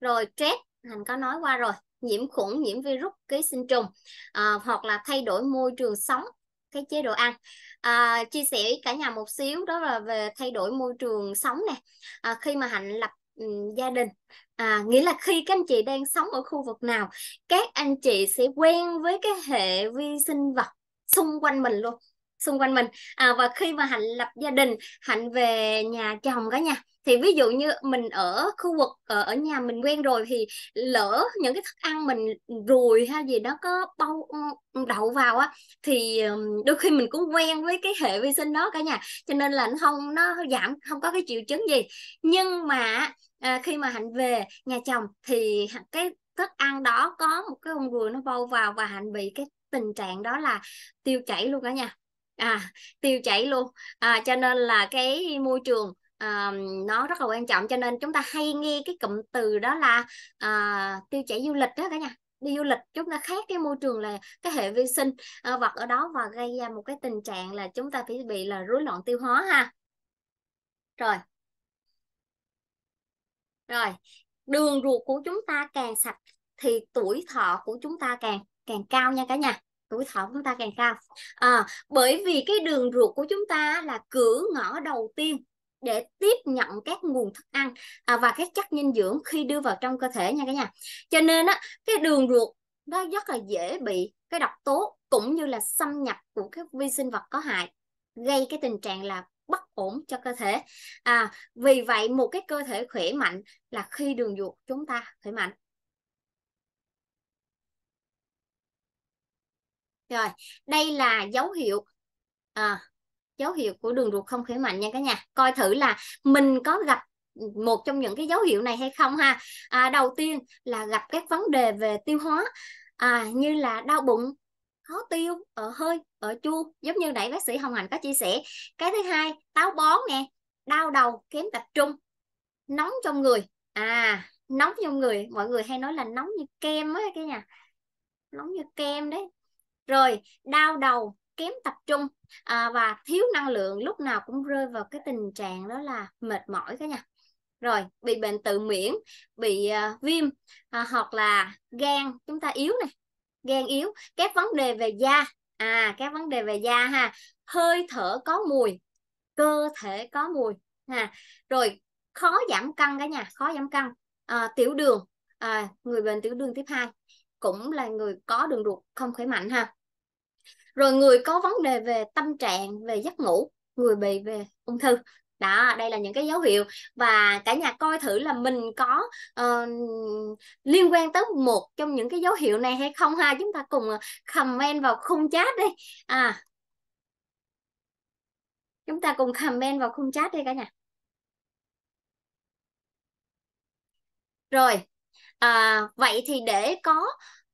Rồi stress, Hành có nói qua rồi. Nhiễm khuẩn, nhiễm virus, ký sinh trùng. À, hoặc là thay đổi môi trường sống cái chế độ ăn à, chia sẻ cả nhà một xíu đó là về thay đổi môi trường sống nè à, khi mà hạnh lập gia đình à, nghĩa là khi các anh chị đang sống ở khu vực nào các anh chị sẽ quen với cái hệ vi sinh vật xung quanh mình luôn xung quanh mình à, và khi mà hạnh lập gia đình hạnh về nhà chồng cả nha thì ví dụ như mình ở khu vực ở, ờ, ở nhà mình quen rồi thì lỡ những cái thức ăn mình rùi hay gì đó có bao đậu vào á thì đôi khi mình cũng quen với cái hệ vi sinh đó cả nhà cho nên là nó không nó giảm không có cái triệu chứng gì nhưng mà à, khi mà hạnh về nhà chồng thì cái thức ăn đó có một cái ông ruồi nó bao vào và hạnh bị cái tình trạng đó là tiêu chảy luôn cả nhà à, tiêu chảy luôn à, cho nên là cái môi trường à, nó rất là quan trọng cho nên chúng ta hay nghe cái cụm từ đó là à, tiêu chảy du lịch đó cả nhà đi du lịch chúng ta khác cái môi trường là cái hệ vi sinh à, vật ở đó và gây ra một cái tình trạng là chúng ta phải bị là rối loạn tiêu hóa ha rồi rồi đường ruột của chúng ta càng sạch thì tuổi thọ của chúng ta càng càng cao nha cả nhà tuổi thọ của chúng ta càng cao à, bởi vì cái đường ruột của chúng ta là cửa ngõ đầu tiên để tiếp nhận các nguồn thức ăn à, và các chất dinh dưỡng khi đưa vào trong cơ thể nha cả nhà cho nên á cái đường ruột nó rất là dễ bị cái độc tố cũng như là xâm nhập của các vi sinh vật có hại gây cái tình trạng là bất ổn cho cơ thể à vì vậy một cái cơ thể khỏe mạnh là khi đường ruột chúng ta khỏe mạnh rồi đây là dấu hiệu à, dấu hiệu của đường ruột không khỏe mạnh nha cả nhà coi thử là mình có gặp một trong những cái dấu hiệu này hay không ha à, đầu tiên là gặp các vấn đề về tiêu hóa à, như là đau bụng khó tiêu ở hơi ở chua giống như nãy bác sĩ hồng hạnh có chia sẻ cái thứ hai táo bón nè đau đầu kém tập trung nóng trong người à nóng trong người mọi người hay nói là nóng như kem á cái nhà nóng như kem đấy rồi đau đầu kém tập trung à, và thiếu năng lượng lúc nào cũng rơi vào cái tình trạng đó là mệt mỏi cả nhà rồi bị bệnh tự miễn bị uh, viêm à, hoặc là gan chúng ta yếu này gan yếu các vấn đề về da à các vấn đề về da ha hơi thở có mùi cơ thể có mùi ha rồi khó giảm cân cả nhà khó giảm cân à, tiểu đường à, người bệnh tiểu đường tiếp 2 cũng là người có đường ruột không khỏe mạnh ha rồi người có vấn đề về tâm trạng về giấc ngủ người bị về ung thư đó đây là những cái dấu hiệu và cả nhà coi thử là mình có uh, liên quan tới một trong những cái dấu hiệu này hay không ha chúng ta cùng ờ, comment vào khung chat đi à chúng ta cùng comment vào khung chat đi cả nhà rồi à, vậy thì để có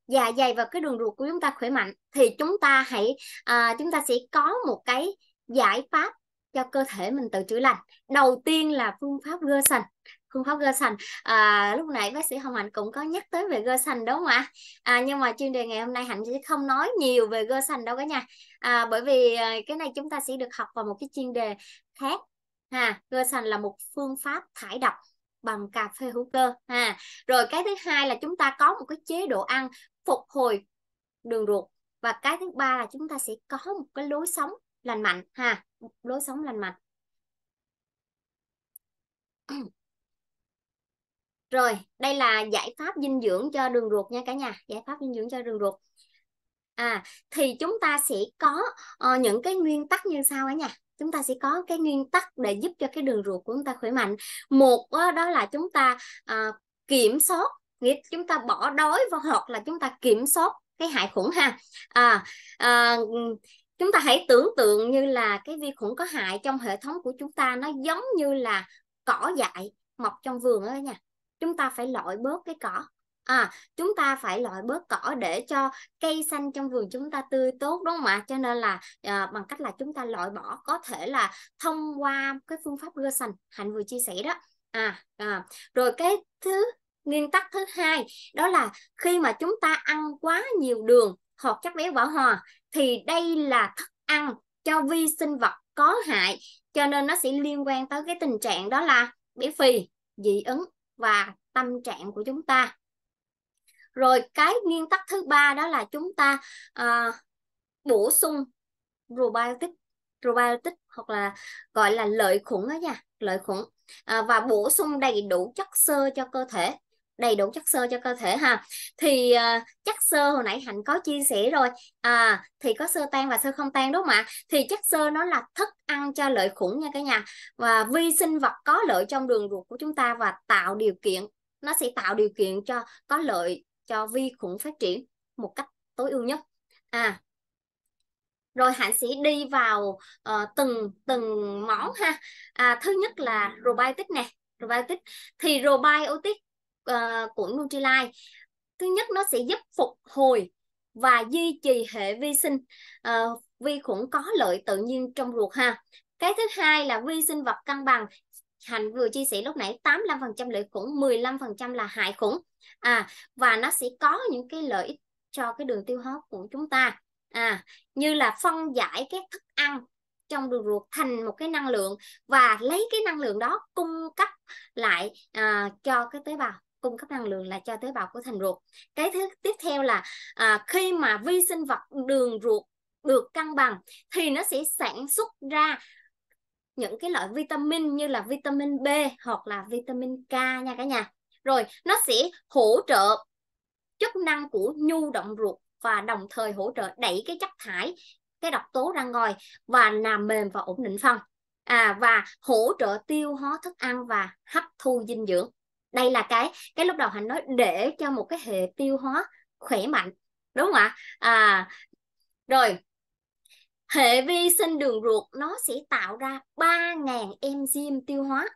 dạ dày và cái đường ruột của chúng ta khỏe mạnh thì chúng ta hãy à, chúng ta sẽ có một cái giải pháp cho cơ thể mình tự chữa lành đầu tiên là phương pháp gơ sành phương pháp gơ sành à, lúc nãy bác sĩ hồng hạnh cũng có nhắc tới về gơ sành đúng không ạ à, nhưng mà chuyên đề ngày hôm nay hạnh sẽ không nói nhiều về gơ sành đâu cả nhà à, bởi vì à, cái này chúng ta sẽ được học vào một cái chuyên đề khác ha à, gơ sành là một phương pháp thải độc bằng cà phê hữu cơ ha rồi cái thứ hai là chúng ta có một cái chế độ ăn phục hồi đường ruột và cái thứ ba là chúng ta sẽ có một cái lối sống lành mạnh ha lối sống lành mạnh rồi đây là giải pháp dinh dưỡng cho đường ruột nha cả nhà giải pháp dinh dưỡng cho đường ruột à thì chúng ta sẽ có uh, những cái nguyên tắc như sau ấy nhà chúng ta sẽ có cái nguyên tắc để giúp cho cái đường ruột của chúng ta khỏe mạnh một đó, là chúng ta à, kiểm soát nghĩa chúng ta bỏ đói và hoặc là chúng ta kiểm soát cái hại khuẩn ha à, à, chúng ta hãy tưởng tượng như là cái vi khuẩn có hại trong hệ thống của chúng ta nó giống như là cỏ dại mọc trong vườn đó nha chúng ta phải loại bớt cái cỏ à chúng ta phải loại bớt cỏ để cho cây xanh trong vườn chúng ta tươi tốt đúng không ạ cho nên là à, bằng cách là chúng ta loại bỏ có thể là thông qua cái phương pháp gơ sành hạnh vừa chia sẻ đó à, à rồi cái thứ nguyên tắc thứ hai đó là khi mà chúng ta ăn quá nhiều đường hoặc chất béo bão hòa thì đây là thức ăn cho vi sinh vật có hại cho nên nó sẽ liên quan tới cái tình trạng đó là béo phì dị ứng và tâm trạng của chúng ta rồi cái nguyên tắc thứ ba đó là chúng ta à, bổ sung probiotic probiotic hoặc là gọi là lợi khuẩn đó nha lợi khuẩn à, và bổ sung đầy đủ chất xơ cho cơ thể đầy đủ chất xơ cho cơ thể ha thì uh, chất xơ hồi nãy hạnh có chia sẻ rồi à thì có xơ tan và xơ không tan đúng không ạ thì chất xơ nó là thức ăn cho lợi khuẩn nha cả nhà và vi sinh vật có lợi trong đường ruột của chúng ta và tạo điều kiện nó sẽ tạo điều kiện cho có lợi cho vi khuẩn phát triển một cách tối ưu nhất à rồi hạnh sẽ đi vào uh, từng từng món ha à, thứ nhất là probiotic nè probiotic thì probiotic uh, ờ, của Nutrilite thứ nhất nó sẽ giúp phục hồi và duy trì hệ vi sinh uh, vi khuẩn có lợi tự nhiên trong ruột ha cái thứ hai là vi sinh vật cân bằng Hạnh vừa chia sẻ lúc nãy 85% lợi khủng, 15% là hại khủng. À và nó sẽ có những cái lợi ích cho cái đường tiêu hóa của chúng ta. À như là phân giải các thức ăn trong đường ruột thành một cái năng lượng và lấy cái năng lượng đó cung cấp lại à, cho cái tế bào cung cấp năng lượng là cho tế bào của thành ruột cái thứ tiếp theo là à, khi mà vi sinh vật đường ruột được cân bằng thì nó sẽ sản xuất ra những cái loại vitamin như là vitamin B hoặc là vitamin K nha cả nhà rồi nó sẽ hỗ trợ chức năng của nhu động ruột và đồng thời hỗ trợ đẩy cái chất thải cái độc tố ra ngoài và làm mềm và ổn định phân à và hỗ trợ tiêu hóa thức ăn và hấp thu dinh dưỡng đây là cái cái lúc đầu hành nói để cho một cái hệ tiêu hóa khỏe mạnh đúng không ạ à rồi hệ vi sinh đường ruột nó sẽ tạo ra 3.000 enzyme tiêu hóa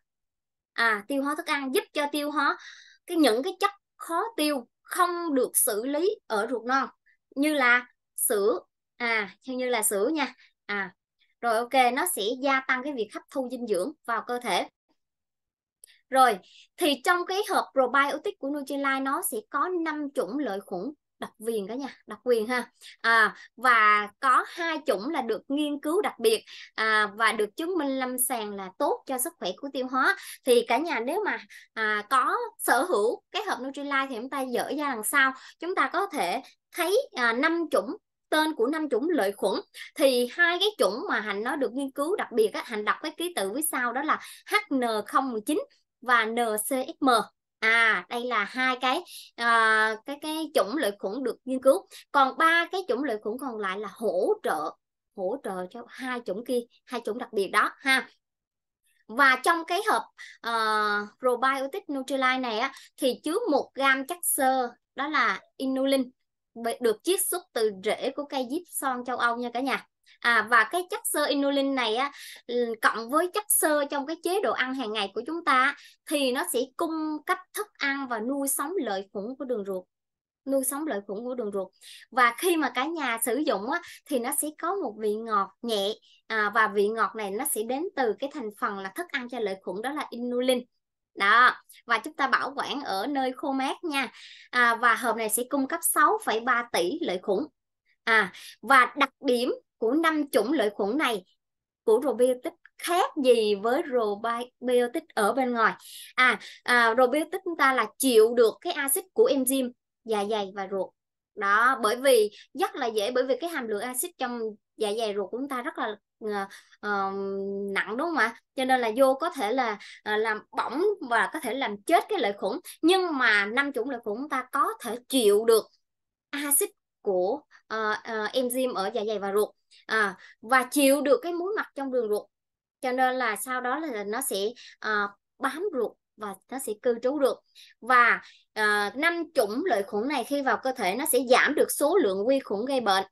à tiêu hóa thức ăn giúp cho tiêu hóa cái những cái chất khó tiêu không được xử lý ở ruột non như là sữa à như là sữa nha à rồi ok nó sẽ gia tăng cái việc hấp thu dinh dưỡng vào cơ thể rồi thì trong cái hộp probiotic của Nutrilite nó sẽ có 5 chủng lợi khuẩn độc quyền cả nhà độc quyền ha à, và có hai chủng là được nghiên cứu đặc biệt à, và được chứng minh lâm sàng là tốt cho sức khỏe của tiêu hóa thì cả nhà nếu mà à, có sở hữu cái hộp Nutrilite thì chúng ta dỡ ra đằng sau chúng ta có thể thấy à, năm à, chủng tên của năm chủng lợi khuẩn thì hai cái chủng mà hành nó được nghiên cứu đặc biệt á, hành đọc cái ký tự với sau đó là HN019 và NCFM à đây là hai cái uh, cái cái chủng lợi khuẩn được nghiên cứu còn ba cái chủng lợi khuẩn còn lại là hỗ trợ hỗ trợ cho hai chủng kia hai chủng đặc biệt đó ha và trong cái hộp uh, probiotic Nutrilite này á, thì chứa một gam chất xơ đó là inulin được chiết xuất từ rễ của cây diếp son châu Âu nha cả nhà à, và cái chất xơ inulin này á ừ, cộng với chất xơ trong cái chế độ ăn hàng ngày của chúng ta thì nó sẽ cung cấp thức ăn và nuôi sống lợi khuẩn của đường ruột nuôi sống lợi khuẩn của đường ruột và khi mà cả nhà sử dụng á, thì nó sẽ có một vị ngọt nhẹ à, và vị ngọt này nó sẽ đến từ cái thành phần là thức ăn cho lợi khuẩn đó là inulin đó và chúng ta bảo quản ở nơi khô mát nha à, và hộp này sẽ cung cấp 6,3 tỷ lợi khuẩn à và đặc điểm của năm chủng lợi khuẩn này của probiotic khác gì với probiotic ở bên ngoài à, à probiotic chúng ta là chịu được cái axit của enzyme dạ dày và ruột đó bởi vì rất là dễ bởi vì cái hàm lượng axit trong dạ dày ruột của chúng ta rất là uh, uh, nặng đúng không ạ cho nên là vô có thể là uh, làm bỏng và có thể làm chết cái lợi khuẩn nhưng mà năm chủng lợi khuẩn chúng ta có thể chịu được axit của uh, uh, enzyme ở dạ dày và ruột à, và chịu được cái muối mặt trong đường ruột cho nên là sau đó là nó sẽ à, bám ruột và nó sẽ cư trú được và ờ, năm uh, chủng lợi khuẩn này khi vào cơ thể nó sẽ giảm được số lượng vi khuẩn gây bệnh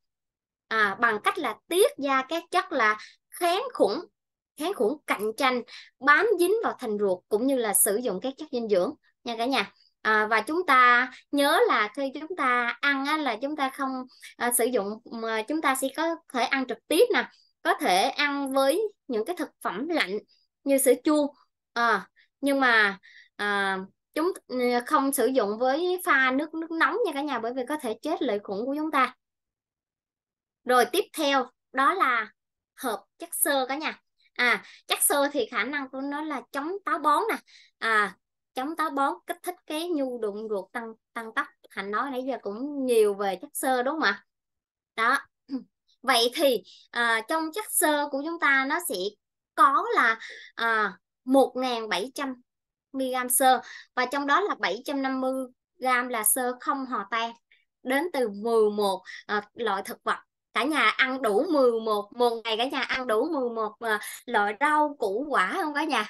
à, bằng cách là tiết ra các chất là kháng khuẩn kháng khuẩn cạnh tranh bám dính vào thành ruột cũng như là sử dụng các chất dinh dưỡng nha cả nhà À, và chúng ta nhớ là khi chúng ta ăn á, là chúng ta không à, sử dụng mà chúng ta sẽ có thể ăn trực tiếp nè có thể ăn với những cái thực phẩm lạnh như sữa chua à, nhưng mà à, chúng ừ, không sử dụng với pha nước nước nóng nha cả nhà bởi vì có thể chết lợi khuẩn của chúng ta rồi tiếp theo đó là hợp chất xơ cả nhà à chất xơ thì khả năng của nó là chống táo bón nè à chống táo bón kích thích cái nhu đụng ruột tăng tăng tốc thành nói nãy giờ cũng nhiều về chất xơ đúng không ạ đó vậy thì à, trong chất xơ của chúng ta nó sẽ có là ờ, một nghìn bảy trăm mg xơ và trong đó là 750 gram là xơ không hòa tan đến từ 11 à, ờ, loại thực vật cả nhà ăn đủ 11 một ngày cả nhà ăn đủ 11 à, loại rau củ quả không cả nhà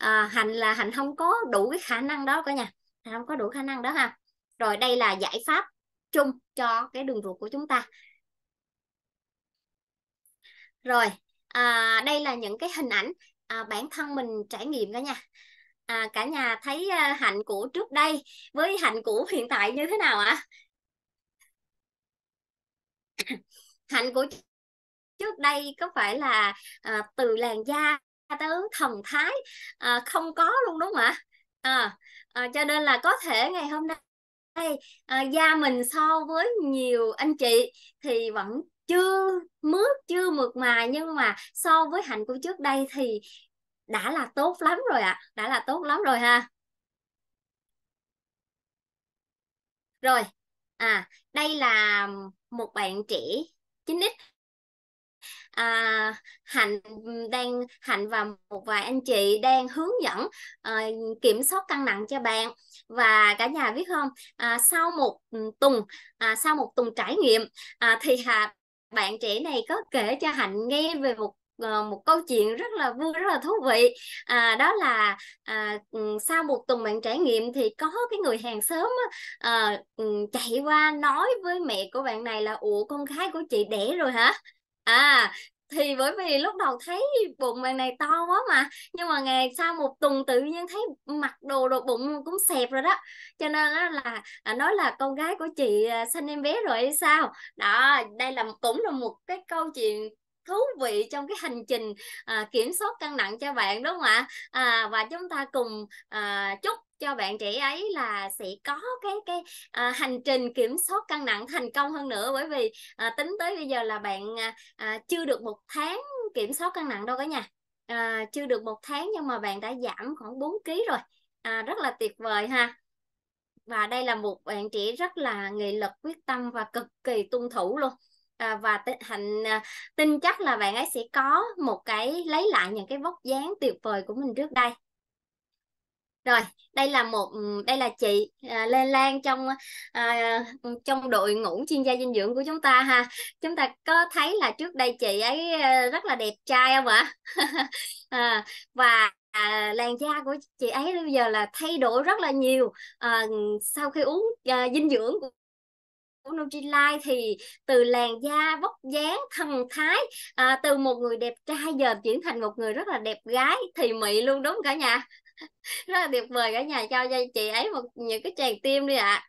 à, ờ, hạnh là hạnh không có đủ cái khả năng đó cả nhà hạnh không có đủ khả năng đó ha rồi đây là giải pháp chung cho cái đường ruột của chúng ta rồi à, đây là những cái hình ảnh à, bản thân mình trải nghiệm cả nhà à, cả nhà thấy à, hạnh của trước đây với hạnh cũ hiện tại như thế nào ạ à? hạnh của trước đây có phải là à, từ làn da tứ thần thái à, không có luôn đúng không ạ à, à, cho nên là có thể ngày hôm nay à, gia mình so với nhiều anh chị thì vẫn chưa mướt chưa mượt mà nhưng mà so với hạnh của trước đây thì đã là tốt lắm rồi ạ à. đã là tốt lắm rồi ha rồi à đây là một bạn trẻ 9x à, hạnh đang hạnh và một vài anh chị đang hướng dẫn à, kiểm soát cân nặng cho bạn và cả nhà biết không à, sau một ừ, tuần à, sau một tuần trải nghiệm à, thì hà bạn trẻ này có kể cho hạnh nghe về một ờ, một câu chuyện rất là vui rất là thú vị à, đó là à, ừ, sau một tuần bạn trải nghiệm thì có cái người hàng xóm à, chạy qua nói với mẹ của bạn này là ủa con gái của chị đẻ rồi hả à thì bởi vì lúc đầu thấy bụng bạn này to quá mà nhưng mà ngày sau một tuần tự nhiên thấy mặc đồ đồ bụng cũng xẹp rồi đó cho nên là à, nói là con gái của chị à, sinh em bé rồi hay sao đó đây là cũng là một cái câu chuyện thú vị trong cái hành trình à, kiểm soát cân nặng cho bạn đúng không ạ à, và chúng ta cùng à, chúc cho bạn trẻ ấy là sẽ có cái cái à, hành trình kiểm soát cân nặng thành công hơn nữa bởi vì à, tính tới bây giờ là bạn à, à chưa được một tháng kiểm soát cân nặng đâu cả nhà à, chưa được một tháng nhưng mà bạn đã giảm khoảng 4 kg rồi à, rất là tuyệt vời ha và đây là một bạn trẻ rất là nghị lực quyết tâm và cực kỳ tuân thủ luôn à, và t- hạnh à, tin chắc là bạn ấy sẽ có một cái lấy lại những cái vóc dáng tuyệt vời của mình trước đây rồi đây là một ừ, đây là chị à, Lê Lan trong à, trong đội ngũ chuyên gia dinh dưỡng của chúng ta ha chúng ta có thấy là trước đây chị ấy à, rất là đẹp trai không ạ à, và à, làn da của chị ấy bây giờ là thay đổi rất là nhiều à, sau khi uống à, dinh dưỡng của của Nutrilite thì từ làn da vóc dáng thần thái à, từ một người đẹp trai giờ chuyển thành một người rất là đẹp gái thì mị luôn đúng cả nhà rất là tuyệt vời cả nhà cho cho chị ấy một những cái tràng tim đi ạ à.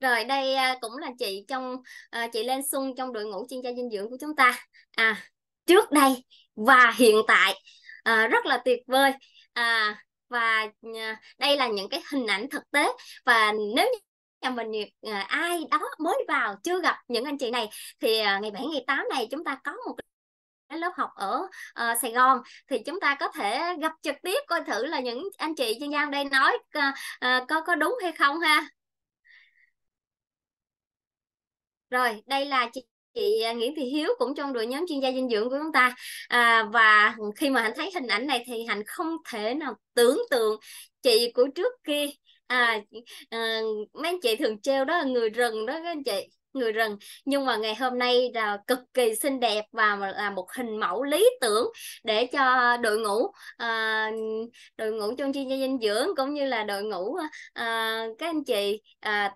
rồi đây à, cũng là chị trong à, chị lên xuân trong đội ngũ chuyên gia dinh dưỡng của chúng ta à trước đây và hiện tại à, rất là tuyệt vời à, và à, đây là những cái hình ảnh thực tế và nếu như nhà mình ai đó mới vào chưa gặp những anh chị này thì ngày 7 ngày 8 này chúng ta có một lớp học ở uh, Sài Gòn thì chúng ta có thể gặp trực tiếp coi thử là những anh chị chuyên gia đây nói uh, uh, có có đúng hay không ha rồi đây là chị chị Nguyễn Thị Hiếu cũng trong đội nhóm chuyên gia dinh dưỡng của chúng ta à, và khi mà hạnh thấy hình ảnh này thì hạnh không thể nào tưởng tượng chị của trước kia à, à mấy anh chị thường treo đó là người rừng đó các anh chị người rừng nhưng mà ngày hôm nay là cực kỳ xinh đẹp và là một hình mẫu lý tưởng để cho đội ngũ à, đội ngũ trong chuyên gia dinh dưỡng cũng như là đội ngũ à, các anh chị à,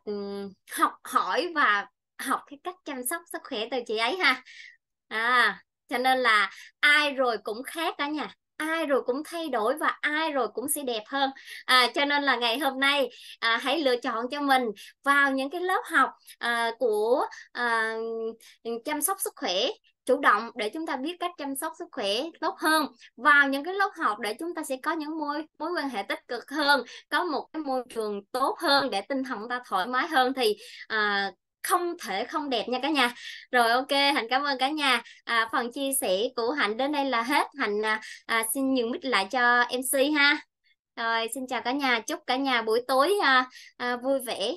học hỏi và học cái cách chăm sóc sức khỏe từ chị ấy ha à cho nên là ai rồi cũng khác cả nhà ai rồi cũng thay đổi và ai rồi cũng sẽ đẹp hơn à, cho nên là ngày hôm nay à, hãy lựa chọn cho mình vào những cái lớp học à, của à, chăm sóc sức khỏe chủ động để chúng ta biết cách chăm sóc sức khỏe tốt hơn vào những cái lớp học để chúng ta sẽ có những mối mối quan hệ tích cực hơn có một cái môi trường tốt hơn để tinh thần ta thoải mái hơn thì à, không thể không đẹp nha cả nhà rồi ok hạnh cảm ơn cả nhà à, phần chia sẻ của hạnh đến đây là hết hạnh à, à xin nhường mic lại cho mc ha rồi xin chào cả nhà chúc cả nhà buổi tối à, à, vui vẻ